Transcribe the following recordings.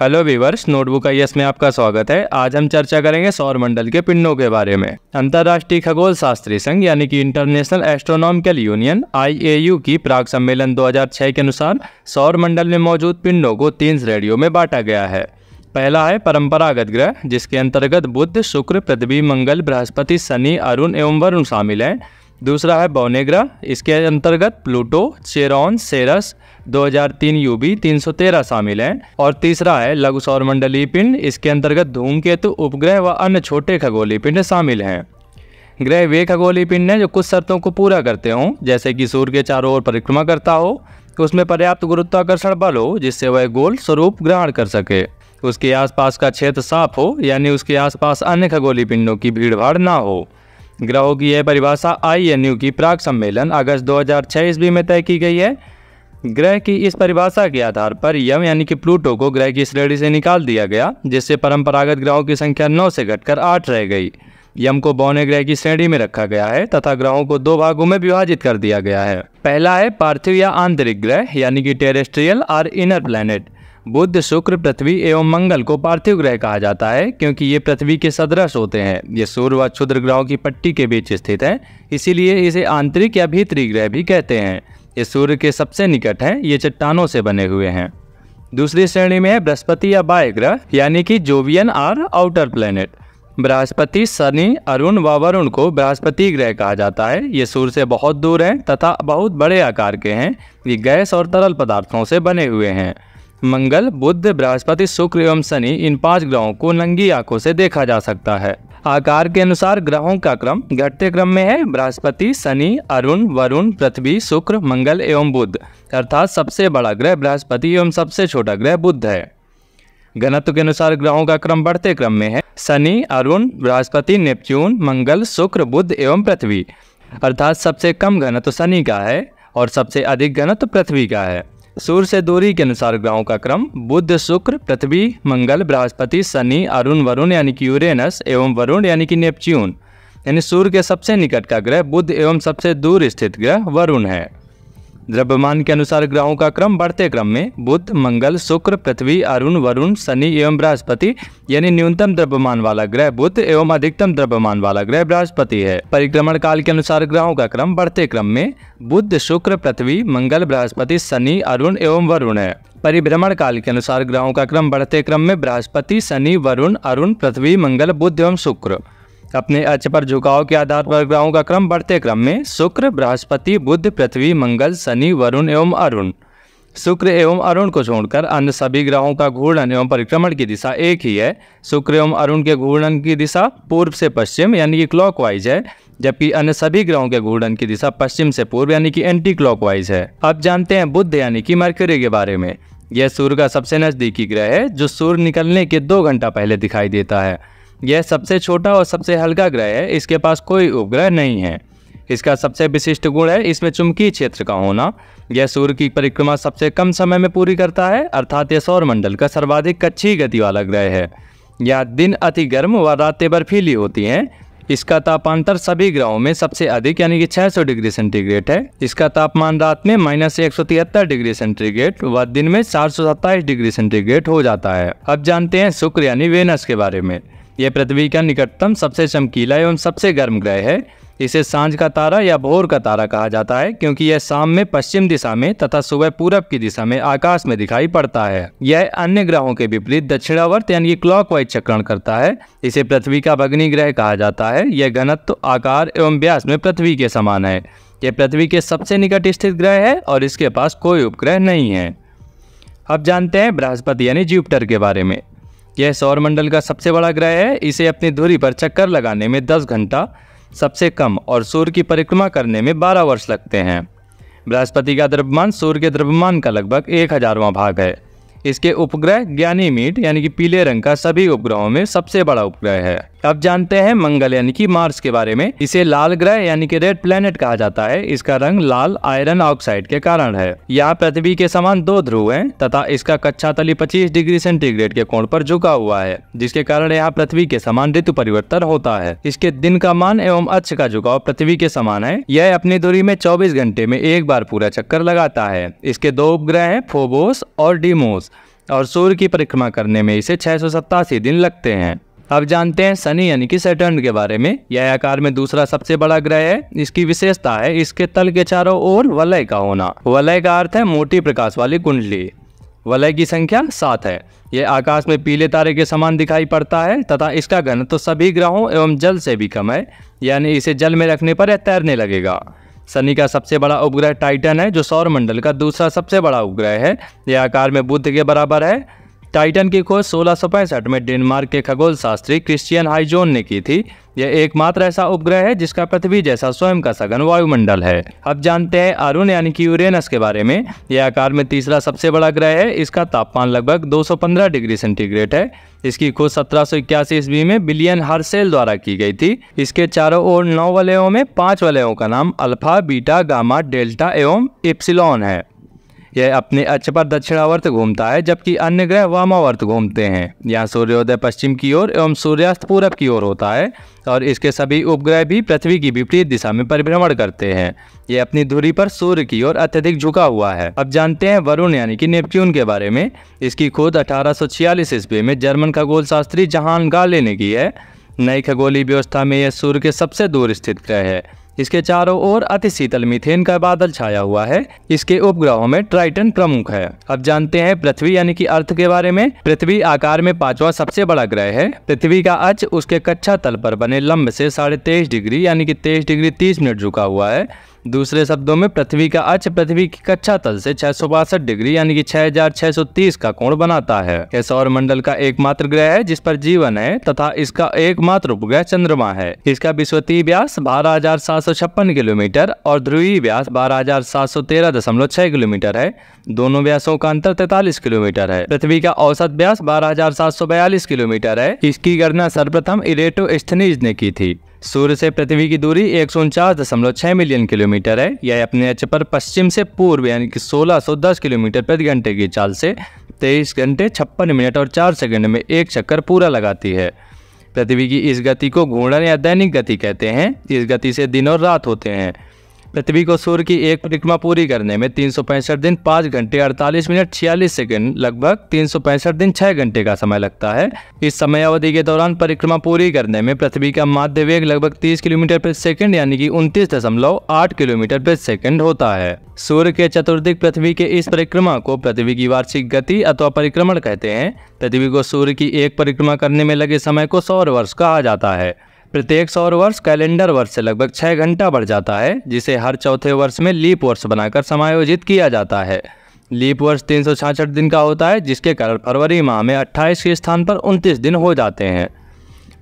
hello viewers notebook I में आपका स्वागत है आज हम चर्चा करेंगे सौर मंडल के पिंडों के बारे में अंतर्राष्ट्रीय खगोल शास्त्री संघ यानी कि इंटरनेशनल एस्ट्रोनॉमिकल यूनियन यू की प्राग सम्मेलन 2006 के अनुसार सौर मंडल में मौजूद पिंडों को तीन श्रेणियों में बांटा गया है पहला है परंपरागत ग्रह जिसके अंतर्गत बुद्ध शुक्र पृथ्वी मंगल बृहस्पति शनि अरुण एवं वरुण शामिल हैं दूसरा है बौनेग्रह इसके अंतर्गत प्लूटो चेरोन सेरस 2003 यूबी 313 शामिल हैं और तीसरा है लघु सौरमंडलीय पिंड इसके अंतर्गत धूमकेतु उपग्रह व अन्य छोटे खगोली पिंड शामिल हैं ग्रह वे खगोली पिंड हैं जो कुछ शर्तों को पूरा करते हों जैसे कि सूर्य के चारों ओर परिक्रमा करता हो उसमें पर्याप्त गुरुत्वाकर्षण बल हो जिससे वह गोल स्वरूप ग्रहण कर सके उसके आसपास का क्षेत्र साफ हो यानी उसके आसपास अन्य खगोली पिंडों की भीड़भाड़ ना हो ग्रहों की यह परिभाषा आईएनयू की प्राग सम्मेलन अगस्त 2006 ईस्वी में तय की गई है ग्रह की इस परिभाषा के आधार पर यम यानी कि प्लूटो को ग्रह की श्रेणी से निकाल दिया गया जिससे परंपरागत ग्रहों की संख्या नौ से घटकर आठ रह गई यम को बौने ग्रह की श्रेणी में रखा गया है तथा ग्रहों को दो भागों में विभाजित कर दिया गया है पहला है पार्थिव या आंतरिक ग्रह यानी कि टेरेस्ट्रियल और इनर प्लैनेट बुद्ध शुक्र पृथ्वी एवं मंगल को पार्थिव ग्रह कहा जाता है क्योंकि ये पृथ्वी के सदृश होते हैं ये सूर्य व क्षुद्र ग्रहों की पट्टी के बीच स्थित है इसीलिए इसे आंतरिक या भीतरी ग्रह भी कहते हैं ये सूर्य के सबसे निकट हैं ये चट्टानों से बने हुए हैं दूसरी श्रेणी में है बृहस्पति या बाय ग्रह यानी कि जोवियन और आउटर प्लैनेट बृहस्पति शनि अरुण व वरुण को बृहस्पति ग्रह कहा जाता है ये सूर्य से बहुत दूर हैं तथा बहुत बड़े आकार के हैं ये गैस और तरल पदार्थों से बने हुए हैं मंगल बुद्ध बृहस्पति शुक्र एवं शनि इन पांच ग्रहों को नंगी आंखों से देखा जा सकता है आकार के अनुसार ग्रहों का क्रम घटते क्रम में है बृहस्पति शनि अरुण वरुण पृथ्वी शुक्र मंगल एवं बुद्ध अर्थात सबसे बड़ा ग्रह बृहस्पति एवं सबसे छोटा ग्रह बुद्ध है घनत्व के अनुसार ग्रहों का क्रम बढ़ते क्रम में है शनि अरुण बृहस्पति नेपच्यून मंगल शुक्र बुद्ध एवं पृथ्वी अर्थात सबसे कम घनत्व शनि का है और सबसे अधिक घनत्व पृथ्वी का है सूर्य से दूरी के अनुसार ग्रहों का क्रम बुद्ध शुक्र पृथ्वी मंगल बृहस्पति शनि अरुण वरुण यानी कि यूरेनस एवं वरुण यानी कि नेपच्यून यानी सूर्य के सबसे निकट का ग्रह बुद्ध एवं सबसे दूर स्थित ग्रह वरुण है द्रव्यमान के अनुसार ग्रहों का क्रम बढ़ते क्रम में बुध मंगल शुक्र पृथ्वी अरुण वरुण शनि एवं बृहस्पति यानी न्यूनतम द्रव्यमान वाला ग्रह बुध एवं अधिकतम द्रव्यमान वाला ग्रह बृहस्पति है परिक्रमण काल के अनुसार ग्रहों का क्रम बढ़ते क्रम में बुध शुक्र पृथ्वी मंगल बृहस्पति शनि अरुण एवं वरुण है परिभ्रमण काल के अनुसार ग्रहों का क्रम बढ़ते क्रम में बृहस्पति शनि वरुण अरुण पृथ्वी मंगल बुद्ध एवं शुक्र अपने अच पर झुकाव के आधार पर ग्रहों का क्रम बढ़ते क्रम में शुक्र बृहस्पति बुध पृथ्वी मंगल शनि वरुण एवं अरुण शुक्र एवं अरुण को छोड़कर अन्य सभी ग्रहों का घूर्णन एवं परिक्रमण की दिशा एक ही है शुक्र एवं अरुण के घूर्णन की दिशा पूर्व से पश्चिम यानी कि क्लॉकवाइज है जबकि अन्य सभी ग्रहों के घूर्णन की दिशा पश्चिम से पूर्व यानी कि एंटी क्लॉकवाइज है अब जानते हैं बुद्ध यानी कि मर्क्यूरी के बारे में यह सूर्य का सबसे नज़दीकी ग्रह है जो सूर्य निकलने के दो घंटा पहले दिखाई देता है यह सबसे छोटा और सबसे हल्का ग्रह है इसके पास कोई उपग्रह नहीं है इसका सबसे विशिष्ट गुण है इसमें चुंबकीय क्षेत्र का होना यह सूर्य की परिक्रमा सबसे कम समय में पूरी करता है अर्थात यह सौर मंडल का सर्वाधिक कच्ची गति वाला ग्रह है यह दिन अति गर्म व रातें बर्फीली होती हैं इसका तापांतर सभी ग्रहों में सबसे अधिक यानी कि 600 डिग्री सेंटीग्रेड है इसका तापमान रात में माइनस एक डिग्री सेंटीग्रेड व दिन में चार डिग्री सेंटीग्रेड हो जाता है अब जानते हैं शुक्र यानी वेनस के बारे में यह पृथ्वी का निकटतम सबसे चमकीला एवं सबसे गर्म ग्रह है इसे सांझ का तारा या भोर का तारा कहा जाता है क्योंकि यह शाम में पश्चिम दिशा में तथा सुबह पूरब की दिशा में आकाश में दिखाई पड़ता है यह अन्य ग्रहों के विपरीत दक्षिणावर्त यानी क्लॉकवाइज चक्रण करता है इसे पृथ्वी का भग्नी ग्रह कहा जाता है यह घनत्व आकार एवं व्यास में पृथ्वी के समान है यह पृथ्वी के सबसे निकट स्थित ग्रह है और इसके पास कोई उपग्रह नहीं है अब जानते हैं बृहस्पति यानी जुपिटर के बारे में यह सौरमंडल का सबसे बड़ा ग्रह है इसे अपनी दूरी पर चक्कर लगाने में 10 घंटा सबसे कम और सूर्य की परिक्रमा करने में 12 वर्ष लगते हैं बृहस्पति का द्रव्यमान सूर्य के द्रव्यमान का लगभग एक हज़ारवां भाग है इसके उपग्रह ज्ञानी मीट यानी कि पीले रंग का सभी उपग्रहों में सबसे बड़ा उपग्रह है अब जानते हैं मंगल यानी कि मार्स के बारे में इसे लाल ग्रह यानी कि रेड प्लेनेट कहा जाता है इसका रंग लाल आयरन ऑक्साइड के कारण है यहाँ पृथ्वी के समान दो ध्रुव हैं तथा इसका कच्चा तली 25 डिग्री सेंटीग्रेड के कोण पर झुका हुआ है जिसके कारण यहाँ पृथ्वी के समान ऋतु परिवर्तन होता है इसके दिन का मान एवं अक्ष का झुकाव पृथ्वी के समान है यह अपनी दूरी में चौबीस घंटे में एक बार पूरा चक्कर लगाता है इसके दो उपग्रह है फोबोस और डीमोस और सूर्य की परिक्रमा करने में इसे छह दिन लगते हैं अब जानते हैं शनि यानी कि सैटर्न के बारे में यह आकार में दूसरा सबसे बड़ा ग्रह है इसकी विशेषता है इसके तल के चारों ओर वलय का होना वलय का अर्थ है मोटी प्रकाश वाली कुंडली वलय की संख्या सात है यह आकाश में पीले तारे के समान दिखाई पड़ता है तथा इसका घन तो सभी ग्रहों एवं जल से भी कम है यानी इसे जल में रखने पर यह तैरने लगेगा शनि का सबसे बड़ा उपग्रह टाइटन है जो सौर मंडल का दूसरा सबसे बड़ा उपग्रह है यह आकार में बुद्ध के बराबर है टाइटन की खोज सोलह में डेनमार्क के खगोल शास्त्री क्रिश्चियन हाइजोन ने की थी यह एकमात्र ऐसा उपग्रह है जिसका पृथ्वी जैसा स्वयं का सघन वायुमंडल है अब जानते हैं अरुण यानी कि यूरेनस के बारे में यह आकार में तीसरा सबसे बड़ा ग्रह है इसका तापमान लगभग 215 डिग्री सेंटीग्रेड है इसकी खोज सत्रह सौ ईस्वी में बिलियन हार्सेल द्वारा की गई थी इसके चारों ओर नौ वलयों में पांच वलयों का नाम अल्फा बीटा गामा डेल्टा एवं इप्सिलॉन है यह अपने अक्ष पर दक्षिणावर्त घूमता है जबकि अन्य ग्रह वामावर्त घूमते हैं यहाँ सूर्योदय पश्चिम की ओर एवं सूर्यास्त पूरब की ओर होता है और इसके सभी उपग्रह भी पृथ्वी की विपरीत दिशा में परिभ्रमण करते हैं ये अपनी धुरी पर सूर्य की ओर अत्यधिक झुका हुआ है अब जानते हैं वरुण यानी कि नेपच्यून के बारे में इसकी खोज अठारह ईस्वी में जर्मन खगोल शास्त्री जहान गाले ने की है नई खगोलीय व्यवस्था में यह सूर्य के सबसे दूर स्थित ग्रह है इसके चारों ओर अति शीतल मिथेन का बादल छाया हुआ है इसके उपग्रहों में ट्राइटन प्रमुख है अब जानते हैं पृथ्वी यानी कि अर्थ के बारे में पृथ्वी आकार में पांचवा सबसे बड़ा ग्रह है पृथ्वी का अच उसके कच्छा तल पर बने लंब से साढ़े तेईस डिग्री यानी कि तेईस डिग्री तीस मिनट झुका हुआ है दूसरे शब्दों में पृथ्वी का अच्छ पृथ्वी की कक्षा तल से छह डिग्री यानी कि 6630 का कोण बनाता है यह सौर मंडल का एकमात्र ग्रह है जिस पर जीवन है तथा इसका एकमात्र उपग्रह चंद्रमा है इसका विश्वतीय व्यास बारह किलोमीटर और ध्रुवीय व्यास बारह किलोमीटर है दोनों व्यासों का अंतर तैतालीस किलोमीटर है पृथ्वी का औसत व्यास बारह किलोमीटर है इसकी गणना सर्वप्रथम इरेटो ने की थी सूर्य से पृथ्वी की दूरी एक मिलियन किलोमीटर है यह अपने अच पर पश्चिम से पूर्व यानी कि 1610 किलोमीटर प्रति घंटे की चाल से 23 घंटे छप्पन मिनट और 4 सेकंड में एक चक्कर पूरा लगाती है पृथ्वी की इस गति को घूर्णन या दैनिक गति कहते हैं इस गति से दिन और रात होते हैं पृथ्वी को सूर्य की एक परिक्रमा पूरी करने में तीन दिन पाँच घंटे अड़तालीस मिनट छियालीस सेकंड लगभग तीन दिन छह घंटे का समय लगता है इस समय अवधि के दौरान परिक्रमा पूरी करने में पृथ्वी का माध्य वेग लगभग तीस किलोमीटर प्रति सेकंड यानी कि उनतीस दशमलव आठ किलोमीटर प्रति सेकंड होता है सूर्य के चतुर्दिक पृथ्वी के इस परिक्रमा को पृथ्वी की वार्षिक गति अथवा परिक्रमण कहते हैं पृथ्वी को सूर्य की एक परिक्रमा करने में लगे समय को सौर वर्ष कहा जाता है प्रत्येक सौर वर्ष कैलेंडर वर्ष से लगभग छः घंटा बढ़ जाता है जिसे हर चौथे वर्ष में लीप वर्ष बनाकर समायोजित किया जाता है लीप वर्ष तीन दिन का होता है जिसके कारण फरवरी माह में अट्ठाईस के स्थान पर उनतीस दिन हो जाते हैं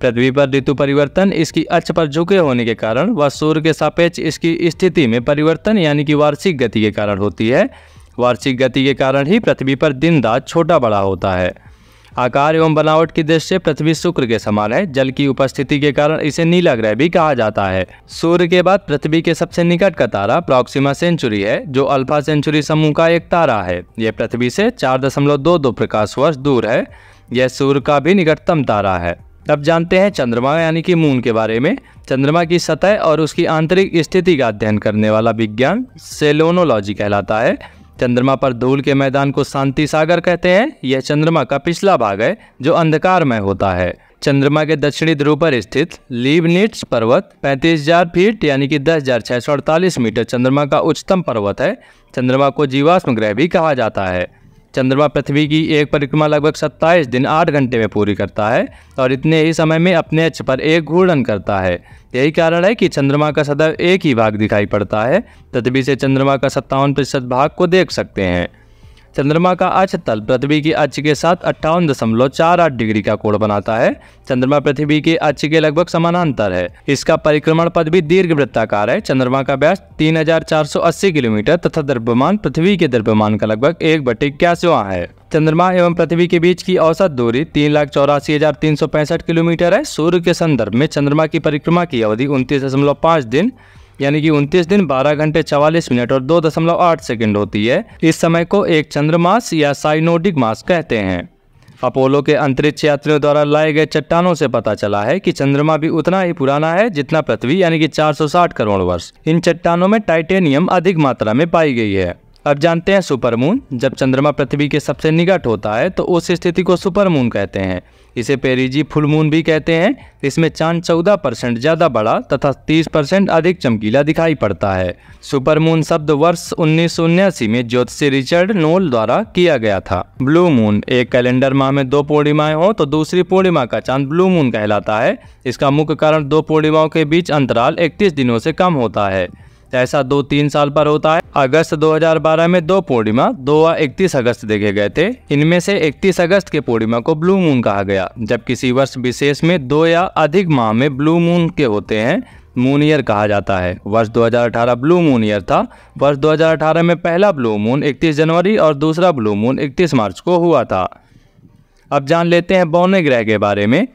पृथ्वी पर ऋतु परिवर्तन इसकी अक्ष पर झुके होने के कारण व सूर्य के सापेक्ष इसकी स्थिति में परिवर्तन यानी कि वार्षिक गति के कारण होती है वार्षिक गति के कारण ही पृथ्वी पर दिन रात छोटा बड़ा होता है आकार एवं बनावट की दृष्टि से पृथ्वी शुक्र के समान है जल की उपस्थिति के कारण इसे नीला ग्रह भी कहा जाता है सूर्य के बाद पृथ्वी के सबसे निकट का तारा प्रॉक्सिमा सेंचुरी है जो अल्फा सेंचुरी समूह का एक तारा है यह पृथ्वी से चार दशमलव दो दो प्रकाश वर्ष दूर है यह सूर्य का भी निकटतम तारा है अब जानते हैं चंद्रमा यानी कि मून के बारे में चंद्रमा की सतह और उसकी आंतरिक स्थिति का अध्ययन करने वाला विज्ञान सेलोनोलॉजी कहलाता है चंद्रमा पर धूल के मैदान को शांति सागर कहते हैं यह चंद्रमा का पिछला भाग है जो अंधकारमय होता है चंद्रमा के दक्षिणी ध्रुव पर स्थित लीबनिट्स पर्वत 35,000 फीट यानी कि 10,648 मीटर चंद्रमा का उच्चतम पर्वत है चंद्रमा को जीवाश्म ग्रह भी कहा जाता है चंद्रमा पृथ्वी की एक परिक्रमा लगभग सत्ताईस दिन आठ घंटे में पूरी करता है और इतने ही समय में अपने अक्ष पर एक घूर्णन करता है यही कारण है कि चंद्रमा का सदैव एक ही भाग दिखाई पड़ता है पृथ्वी से चंद्रमा का सत्तावन प्रतिशत भाग को देख सकते हैं चंद्रमा का अक्ष तल पृथ्वी के अक्ष के साथ अट्ठावन दशमलव चार आठ डिग्री का कोण बनाता है चंद्रमा पृथ्वी के अक्ष के लगभग समानांतर है इसका परिक्रमण पद भी दीर्घ वृत्ताकार है चंद्रमा का व्यास 3480 किलोमीटर तथा द्रव्यमान पृथ्वी के द्रव्यमान का लगभग एक बटे इक्यासीवा है चंद्रमा एवं पृथ्वी के बीच की औसत दूरी तीन लाख चौरासी हजार तीन सौ पैंसठ किलोमीटर है सूर्य के संदर्भ में चंद्रमा की परिक्रमा की अवधि उनतीस दशमलव पाँच दिन यानी कि 29 दिन 12 घंटे 44 मिनट और 2.8 सेकेंड होती है इस समय को एक चंद्रमास या साइनोडिक मास कहते हैं अपोलो के अंतरिक्ष यात्रियों द्वारा लाए गए चट्टानों से पता चला है कि चंद्रमा भी उतना ही पुराना है जितना पृथ्वी यानी कि 460 करोड़ वर्ष इन चट्टानों में टाइटेनियम अधिक मात्रा में पाई गई है अब जानते हैं सुपर मून जब चंद्रमा पृथ्वी के सबसे निकट होता है तो उस स्थिति को मून कहते हैं इसे पेरिजी फुल मून भी कहते हैं इसमें चांद चौदह परसेंट ज़्यादा बड़ा तथा तीस परसेंट अधिक चमकीला दिखाई पड़ता है सुपर मून शब्द वर्ष उन्नीस में ज्योतिषी रिचर्ड नोल द्वारा किया गया था ब्लू मून एक कैलेंडर माह में दो पूर्णिमाएं हो तो दूसरी पूर्णिमा का चांद ब्लू मून कहलाता है इसका मुख्य कारण दो पूर्णिमाओं के बीच अंतराल इकतीस दिनों से कम होता है ऐसा दो तीन साल पर होता है अगस्त 2012 में दो पूर्णिमा दो व इकतीस अगस्त देखे गए थे इनमें से 31 अगस्त के पूर्णिमा को ब्लू मून कहा गया जब किसी वर्ष विशेष में दो या अधिक माह में ब्लू मून के होते हैं मून ईयर कहा जाता है वर्ष 2018 ब्लू मून ईयर था वर्ष 2018 में पहला ब्लू मून 31 जनवरी और दूसरा ब्लू मून 31 मार्च को हुआ था अब जान लेते हैं बौने ग्रह के बारे में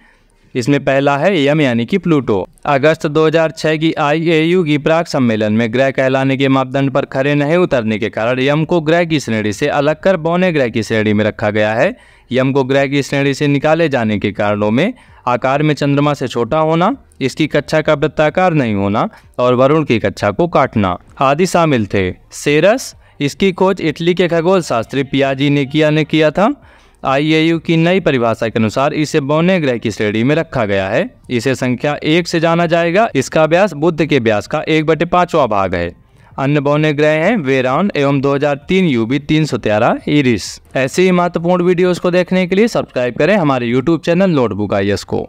इसमें पहला है यम यानी कि प्लूटो अगस्त 2006 की आईएयू की प्राग सम्मेलन में ग्रह कहलाने के मापदंड पर खड़े नहीं उतरने के कारण यम को ग्रह की श्रेणी से अलग कर बौने ग्रह की श्रेणी में रखा गया है यम को ग्रह की श्रेणी से निकाले जाने के कारणों में आकार में चंद्रमा से छोटा होना इसकी कक्षा का वृत्ताकार नहीं होना और वरुण की कक्षा को काटना आदि शामिल थे सेरस इसकी खोज इटली के खगोल शास्त्री पियाजी ने किया ने किया था आईएयू की नई परिभाषा के अनुसार इसे बौने ग्रह की श्रेणी में रखा गया है इसे संख्या एक से जाना जाएगा इसका व्यास बुद्ध के व्यास का एक बटे पांचवा भाग है अन्य बौने ग्रह हैं वेराउन एवं 2003 हजार तीन सौ तेरह इरिस ऐसी ही महत्वपूर्ण वीडियोस को देखने के लिए सब्सक्राइब करें हमारे यूट्यूब चैनल नोटबुक आई को